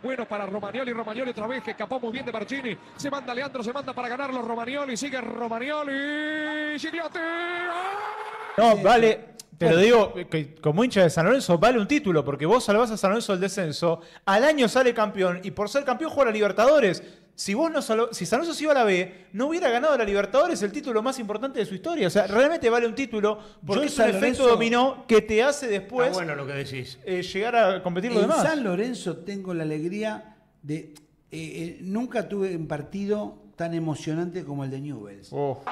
bueno para Romagnoli. Romagnoli otra vez que escapó muy bien de Barcini. Se manda Leandro, se manda para ganarlo Romagnoli. Sigue Romagnoli. Gigliotti. No, vale. Te lo digo, que como hincha de San Lorenzo, vale un título, porque vos salvás a San Lorenzo del descenso, al año sale campeón y por ser campeón juega a Libertadores si vos no si San Lorenzo se iba a la B, no hubiera ganado la Libertadores el título más importante de su historia. O sea, realmente vale un título porque es un efecto dominó que te hace después ah, bueno, lo que decís. Eh, llegar a competir lo demás. En San Lorenzo tengo la alegría de. Eh, eh, nunca tuve un partido tan emocionante como el de Newells. Oh.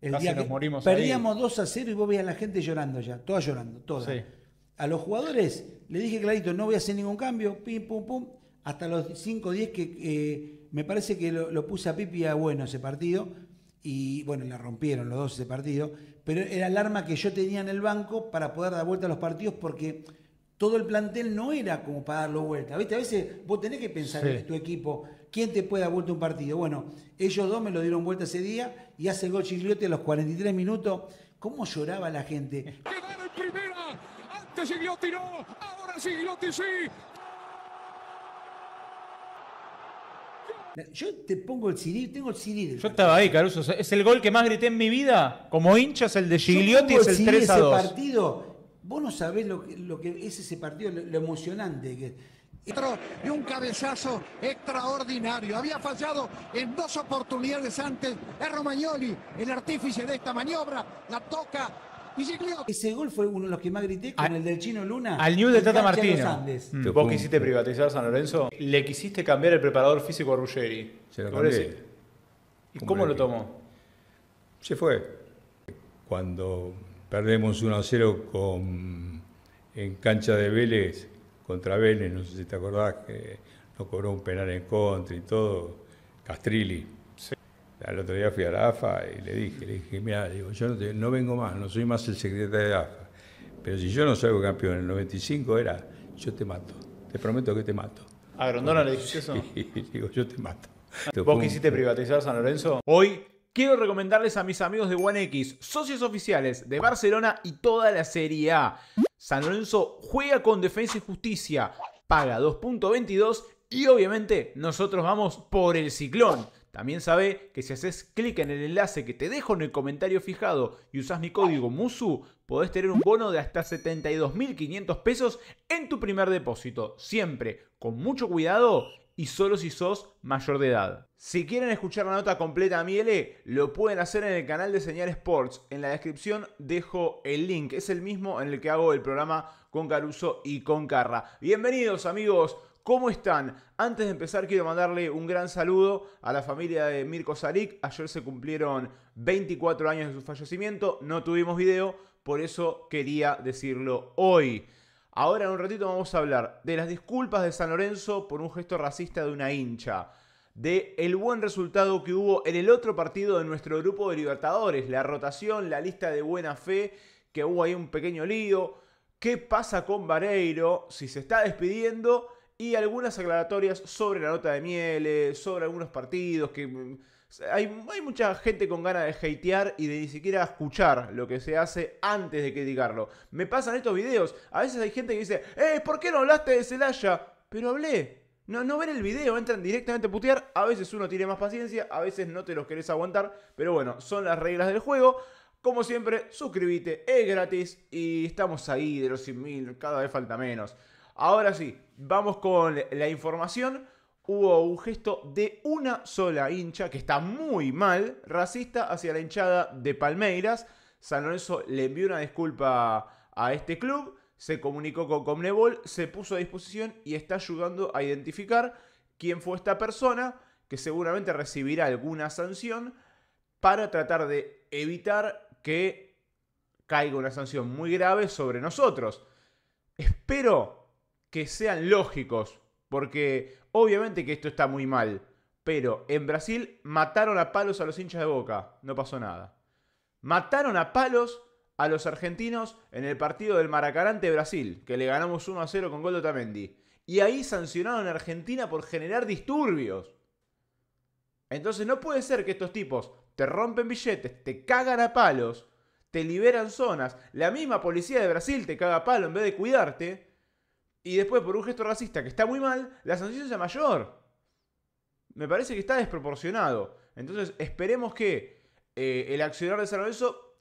El día nos que morimos perdíamos 2 a 0 y vos veías a la gente llorando ya, todas llorando, todas. Sí. A los jugadores le dije clarito, no voy a hacer ningún cambio, pim, pum, pum, hasta los 5 o 10 que me parece que lo, puse a Pipi a bueno ese partido, y bueno, la rompieron los dos ese partido, pero era el arma que yo tenía en el banco para poder dar vuelta a los partidos porque todo el plantel no era como para darlo vuelta. ¿Viste? A veces vos tenés que pensar en tu equipo, quién te puede dar vuelta un partido. Bueno, ellos dos me lo dieron vuelta ese día y hace el gol a los 43 minutos. ¿Cómo lloraba la gente? primero! de Gigliotti no, ahora Gigliotti sí. Yo te pongo el CD, tengo el CD. Yo estaba ahí, Caruso. Es el gol que más grité en mi vida. Como hinchas, el de Gigliotti, es el, 3 a 2. Ese partido, vos no sabés lo que, es ese partido, lo, emocionante que y un cabezazo extraordinario. Había fallado en dos oportunidades antes. Es Romagnoli, el artífice de esta maniobra. La toca ese gol fue uno de los que más grité con ah, el del chino Luna. Al New de Tata Martino. Mm. Vos quisiste privatizar San Lorenzo. Le quisiste cambiar el preparador físico a Ruggeri. Se lo ¿Y cómo, lo tomó? Se fue. Cuando perdemos 1 a 0 con, en cancha de Vélez, contra Vélez, no sé si te acordás, que nos cobró un penal en contra y todo, Castrilli el otro día fui a la AFA y le dije, le dije, mira, digo, yo no, vengo más, no soy más el secretario de AFA. Pero si yo no salgo campeón en el 95 era, yo te mato, te prometo que te mato. ¿A ah, Grondona le dijiste eso? digo, yo te mato. ¿Vos quisiste privatizar San Lorenzo? Hoy quiero recomendarles a mis amigos de One X, socios oficiales de Barcelona y toda la Serie A. San Lorenzo juega con defensa y justicia, paga 2.22 y obviamente nosotros vamos por el ciclón. También sabe que si haces clic en el enlace que te dejo en el comentario fijado y usas mi código MUSU, podés tener un bono de hasta 72.500 pesos en tu primer depósito, siempre con mucho cuidado y solo si sos mayor de edad. Si quieren escuchar la nota completa a Miele, lo pueden hacer en el canal de Señal Sports. En la descripción dejo el link, es el mismo en el que hago el programa con Caruso y con Carra. Bienvenidos amigos. ¿Cómo están? Antes de empezar quiero mandarle un gran saludo a la familia de Mirko Sarik. Ayer se cumplieron 24 años de su fallecimiento, no tuvimos video, por eso quería decirlo hoy. Ahora en un ratito vamos a hablar de las disculpas de San Lorenzo por un gesto racista de una hincha, de el buen resultado que hubo en el otro partido de nuestro grupo de Libertadores, la rotación, la lista de buena fe, que hubo ahí un pequeño lío, qué pasa con Vareiro, si se está despidiendo y algunas aclaratorias sobre la nota de miel, sobre algunos partidos que... Mm, hay, mucha gente con ganas de hatear y de ni siquiera escuchar lo que se hace antes de que criticarlo. Me pasan estos videos. A veces hay gente que dice, ¡Eh, ¿por qué no hablaste de Celaya? Pero hablé. No, no ven el video, entran directamente a putear. A veces uno tiene más paciencia, a veces no te los querés aguantar. Pero bueno, son las reglas del juego. Como siempre, suscríbete, es gratis y estamos ahí de los 100.000, cada vez falta menos. Ahora sí, vamos con la información. Hubo un gesto de una sola hincha que está muy mal, racista, hacia la hinchada de Palmeiras. San Lorenzo le envió una disculpa a este club, se comunicó con Comnebol, se puso a disposición y está ayudando a identificar quién fue esta persona, que seguramente recibirá alguna sanción para tratar de evitar que caiga una sanción muy grave sobre nosotros. Espero que sean lógicos, porque obviamente que esto está muy mal, pero en Brasil mataron a palos a los hinchas de Boca, no pasó nada. Mataron a palos a los argentinos en el partido del Maracaná de Brasil, que le ganamos 1 a 0 con gol de Y ahí sancionaron a Argentina por generar disturbios. Entonces no puede ser que estos tipos te rompen billetes, te cagan a palos, te liberan zonas, la misma policía de Brasil te caga a palo en vez de cuidarte, y después, por un gesto racista que está muy mal, la sanción sea mayor. Me parece que está desproporcionado. Entonces, esperemos que eh, el accionar de San Lorenzo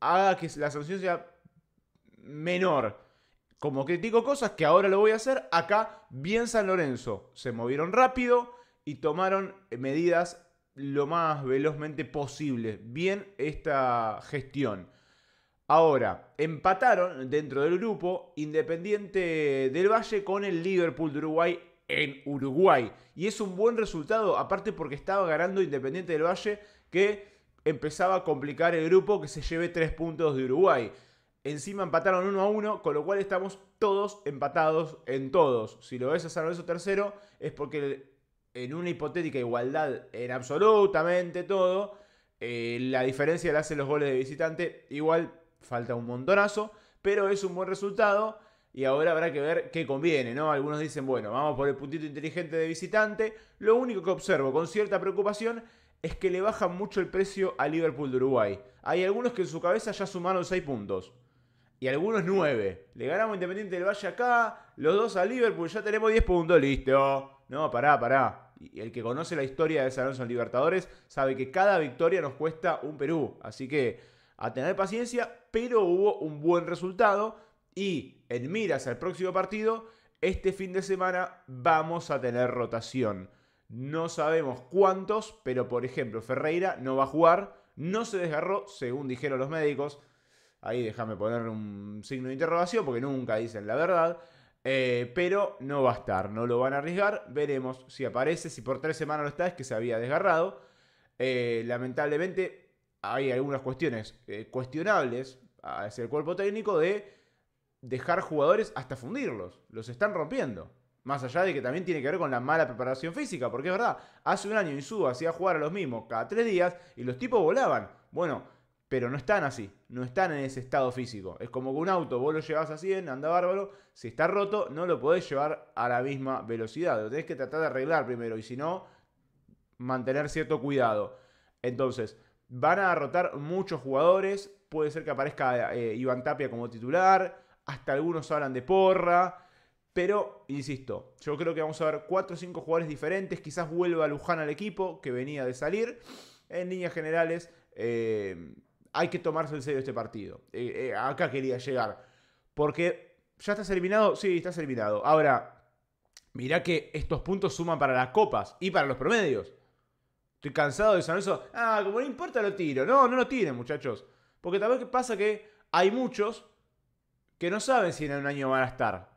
haga que la sanción sea menor. Como critico cosas que ahora lo voy a hacer, acá bien San Lorenzo. Se movieron rápido y tomaron medidas lo más velozmente posible. Bien esta gestión. Ahora, empataron dentro del grupo Independiente del Valle con el Liverpool de Uruguay en Uruguay. Y es un buen resultado, aparte porque estaba ganando Independiente del Valle que empezaba a complicar el grupo que se lleve tres puntos de Uruguay. Encima empataron uno a uno, con lo cual estamos todos empatados en todos. Si lo ves a San Lorenzo tercero, es porque en una hipotética igualdad en absolutamente todo, eh, la diferencia la hacen los goles de visitante. Igual falta un montonazo, pero es un buen resultado y ahora habrá que ver qué conviene, ¿no? Algunos dicen, bueno, vamos por el puntito inteligente de visitante. Lo único que observo con cierta preocupación es que le baja mucho el precio a Liverpool de Uruguay. Hay algunos que en su cabeza ya sumaron 6 puntos. Y algunos 9. Le ganamos Independiente del Valle acá, los dos a Liverpool, ya tenemos 10 puntos, listo. No, pará, pará. Y el que conoce la historia de San Lorenzo Libertadores sabe que cada victoria nos cuesta un Perú. Así que a tener paciencia, pero hubo un buen resultado y en miras al próximo partido, este fin de semana vamos a tener rotación. No sabemos cuántos, pero por ejemplo Ferreira no va a jugar, no se desgarró, según dijeron los médicos. Ahí déjame poner un signo de interrogación porque nunca dicen la verdad. Eh, pero no va a estar, no lo van a arriesgar. Veremos si aparece, si por tres semanas lo está, es que se había desgarrado. Eh, lamentablemente hay algunas cuestiones eh, cuestionables hacia el cuerpo técnico de dejar jugadores hasta fundirlos. Los están rompiendo. Más allá de que también tiene que ver con la mala preparación física, porque es verdad, hace un año subo hacía jugar a los mismos cada tres días y los tipos volaban. Bueno, pero no están así, no están en ese estado físico. Es como que un auto, vos lo llevas así en, anda bárbaro, si está roto no lo podés llevar a la misma velocidad, lo tenés que tratar de arreglar primero y si no, mantener cierto cuidado. Entonces, Van a derrotar muchos jugadores. Puede ser que aparezca eh, Iván Tapia como titular. Hasta algunos hablan de porra. Pero, insisto, yo creo que vamos a ver 4 o 5 jugadores diferentes. Quizás vuelva Luján al equipo que venía de salir. En líneas generales, eh, hay que tomarse en serio este partido. Eh, acá quería llegar. Porque, ¿ya está eliminado? Sí, está eliminado. Ahora, mirá que estos puntos suman para las copas y para los promedios. Estoy cansado de eso Ah, como no importa, lo tiro. No, no lo tiren, muchachos. Porque tal vez pasa que hay muchos que no saben si en un año van a estar.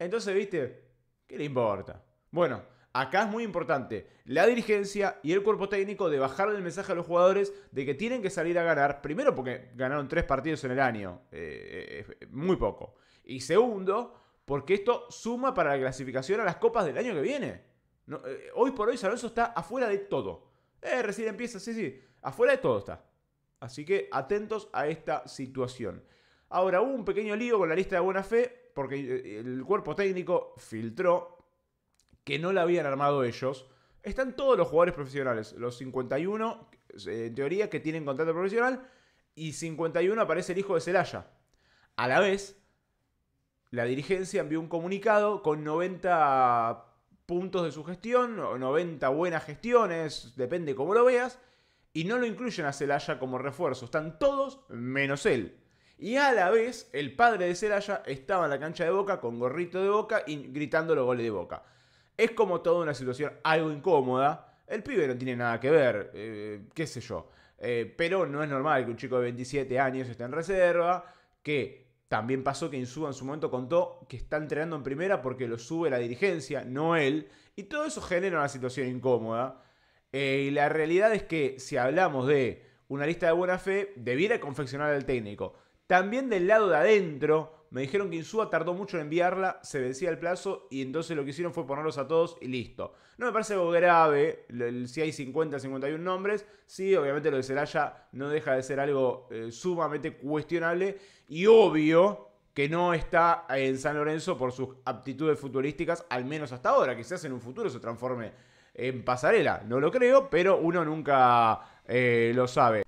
Entonces, viste, ¿qué le importa? Bueno, acá es muy importante la dirigencia y el cuerpo técnico de bajarle el mensaje a los jugadores de que tienen que salir a ganar. Primero, porque ganaron tres partidos en el año. Eh, eh, muy poco. Y segundo, porque esto suma para la clasificación a las copas del año que viene. Eh, hoy por hoy San Lorenzo está afuera de todo. Eh, recién empieza, sí, sí. Afuera de todo está. Así que atentos a esta situación. Ahora, hubo un pequeño lío con la lista de buena fe, porque eh, el cuerpo técnico filtró que no la habían armado ellos. Están todos los jugadores profesionales, los 51, eh, en teoría, que tienen contrato profesional, y 51 aparece el hijo de Celaya. A la vez, la dirigencia envió un comunicado con 90 puntos de su gestión, 90 buenas gestiones, depende cómo lo veas, y no lo incluyen a Celaya como refuerzo, están todos menos él. Y a la vez, el padre de Celaya estaba en la cancha de Boca con gorrito de Boca y gritando los goles de Boca. Es como toda una situación algo incómoda. El pibe no tiene nada que ver, eh, qué sé yo. Eh, pero no es normal que un chico de 27 años esté en reserva, que también pasó que Insúa en su momento contó que está entrenando en primera porque lo sube la dirigencia, no él. Y todo eso genera una situación incómoda. Eh, y la realidad es que si hablamos de una lista de buena fe, debiera confeccionar al técnico. También del lado de adentro, me dijeron que Insúa tardó mucho en enviarla, se vencía el plazo y entonces lo que hicieron fue ponerlos a todos y listo. No me parece algo grave, si hay 50, 51 nombres, sí, obviamente lo de Celaya no deja de ser algo eh, sumamente cuestionable y obvio que no está en San Lorenzo por sus aptitudes futurísticas, al menos hasta ahora, quizás en un futuro se transforme en pasarela, no lo creo, pero uno nunca eh, lo sabe.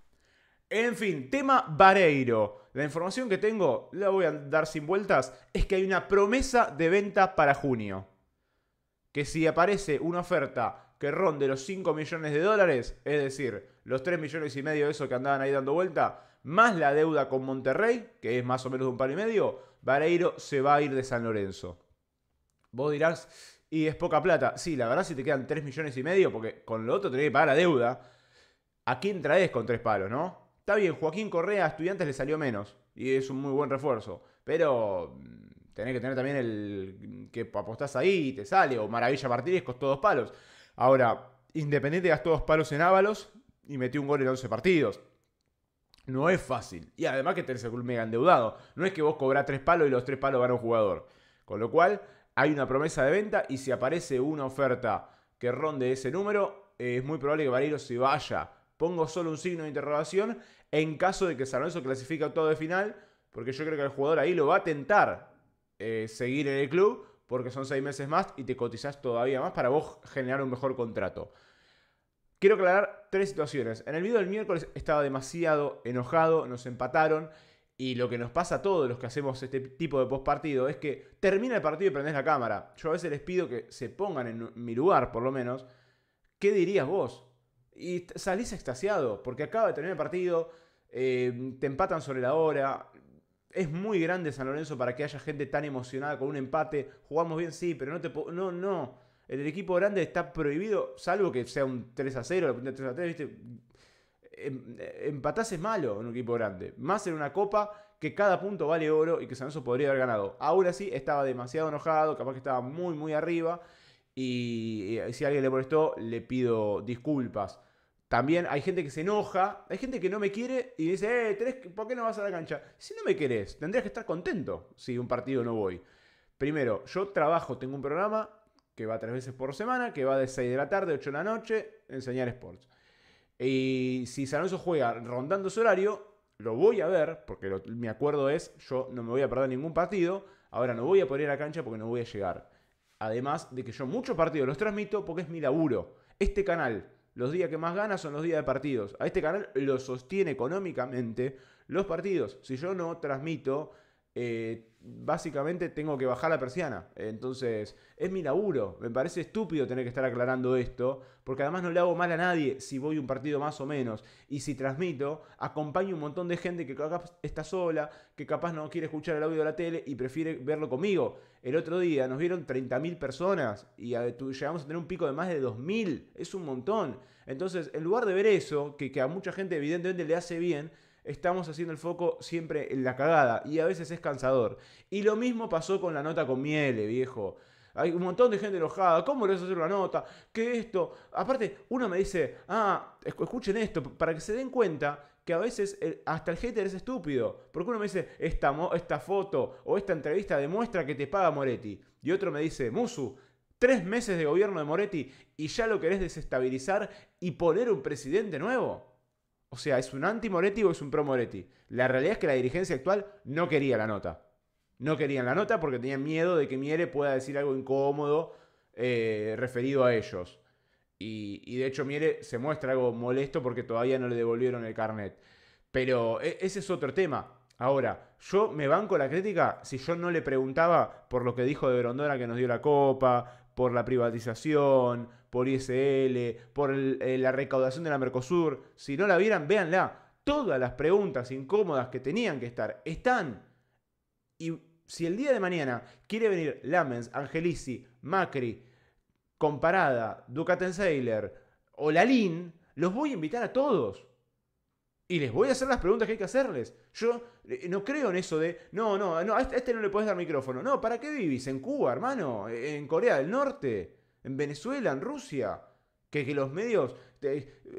En fin, tema Vareiro la información que tengo, la voy a dar sin vueltas, es que hay una promesa de venta para junio. Que si aparece una oferta que ronde los 5 millones de dólares, es decir, los 3 millones y medio de eso que andaban ahí dando vuelta, más la deuda con Monterrey, que es más o menos de un par y medio, Vareiro se va a ir de San Lorenzo. Vos dirás, y es poca plata. Sí, la verdad, si te quedan 3 millones y medio, porque con lo otro tenés que pagar la deuda, ¿a quién traes con tres palos, no? Está bien, Joaquín Correa a Estudiantes le salió menos y es un muy buen refuerzo, pero mm, tenés que tener también el que apostás ahí y te sale, o Maravilla Martínez costó dos palos. Ahora, Independiente gastó dos palos en Ábalos y metió un gol en 11 partidos. No es fácil. Y además que tenés el club mega endeudado. No es que vos cobras tres palos y los tres palos van a un jugador. Con lo cual, hay una promesa de venta y si aparece una oferta que ronde ese número, es muy probable que Barilo se vaya pongo solo un signo de interrogación en caso de que San Lorenzo clasifique a de final, porque yo creo que el jugador ahí lo va a tentar eh, seguir en el club, porque son seis meses más y te cotizás todavía más para vos generar un mejor contrato. Quiero aclarar tres situaciones. En el video del miércoles estaba demasiado enojado, nos empataron. Y lo que nos pasa a todos los que hacemos este tipo de postpartido es que termina el partido y prendés la cámara. Yo a veces les pido que se pongan en mi lugar, por lo menos. ¿Qué dirías vos? Y salís extasiado, porque acaba de terminar el partido, em, te empatan sobre la hora. Es muy grande San Lorenzo para que haya gente tan emocionada con un empate. Jugamos bien, sí, pero no te No, no. El equipo grande está prohibido, salvo que sea un 3 a 0, 3 a 3, ¿viste? Em, empatás es malo en un equipo grande. Más en una copa que cada punto vale oro y que San Lorenzo podría haber ganado. Ahora sí, estaba demasiado enojado, capaz que estaba muy, muy arriba. Y si alguien le molestó, le pido disculpas. También hay gente que se enoja, hay gente que no me quiere y dice, eh, ¿por qué no vas a la cancha? Si no me querés, tendrías que estar contento si un partido no voy. Primero, yo trabajo, tengo un programa que va tres veces por semana, que va de 6 de la tarde, 8 de la noche, enseñar sports. Y si San juega rondando su horario, lo voy a ver, porque mi acuerdo es, yo no me voy a perder ningún partido, ahora no voy a poner a la cancha porque no voy a llegar. Además de que yo muchos partidos los transmito porque es mi laburo. Este canal, los días que más gana son los días de partidos. A este canal lo sostiene económicamente los partidos. Si yo no transmito eh, básicamente tengo que bajar la persiana. Entonces, es mi laburo. Me parece estúpido tener que estar aclarando esto, porque además no le hago mal a nadie si voy un partido más o menos. Y si transmito, acompaño un montón de gente que capaz está sola, que capaz no quiere escuchar el audio de la tele y prefiere verlo conmigo. El otro día nos vieron 30.000 personas y llegamos a tener un pico de más de 2.000. Es un montón. Entonces, en lugar de ver eso, que, que a mucha gente evidentemente le hace bien, estamos haciendo el foco siempre en la cagada y a veces es cansador. Y lo mismo pasó con la nota con miele, viejo. Hay un montón de gente enojada. ¿Cómo le vas a hacer una nota? ¿Qué esto? Aparte, uno me dice, ah, escuchen esto, para que se den cuenta que a veces hasta el hater es estúpido. Porque uno me dice, esta, esta foto o esta entrevista demuestra que te paga Moretti. Y otro me dice, Musu, tres meses de gobierno de Moretti y ya lo querés desestabilizar y poner un presidente nuevo. O sea, ¿es un anti-Moretti o es un pro-Moretti? La realidad es que la dirigencia actual no quería la nota. No querían la nota porque tenían miedo de que Miele pueda decir algo incómodo eh, referido a ellos. Y, de hecho Miele se muestra algo molesto porque todavía no le devolvieron el carnet. Pero e, ese es otro tema. Ahora, yo me banco la crítica si yo no le preguntaba por lo que dijo de Brondona que nos dio la copa, por la privatización, por ISL, por eh, la recaudación de la Mercosur. Si no la vieran, véanla. Todas las preguntas incómodas que tenían que estar están. Y si el día de mañana quiere venir Lamens, Angelici, Macri, Comparada, sailor o Lalín, los voy a invitar a todos. Y les voy a hacer las preguntas que hay que hacerles. Yo eh, no creo en eso de, no, no, no a este, este no le puedes dar micrófono. No, ¿para qué vivís? ¿En Cuba, hermano? ¿En Corea del Norte? en Venezuela, en Rusia. Que, los medios,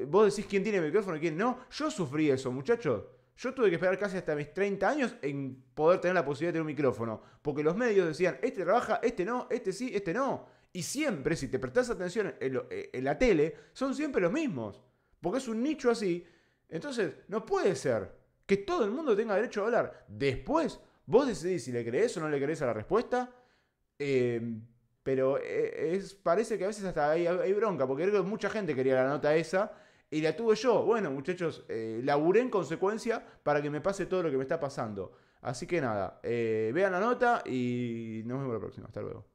vos decís quién tiene micrófono y quién no. Yo sufrí eso, muchachos. Yo tuve que esperar casi hasta mis 30 años en poder tener la posibilidad de tener un micrófono. Porque los medios decían, este trabaja, este no, este sí, este no. Y siempre, si te prestas atención eh, en, la tele, son siempre los mismos. Porque es un nicho así. Entonces, no puede ser que todo el mundo tenga derecho a hablar. Después, vos decidís si le crees o no le crees a la respuesta. Eh, pero eh, es, parece que a veces hasta hay, hay bronca, porque creo que mucha gente quería la nota esa y la tuve yo. Bueno, muchachos, eh, laburé en consecuencia para que me pase todo lo que me está pasando. Así que nada, eh, vean la nota y nos vemos la próxima. Hasta luego.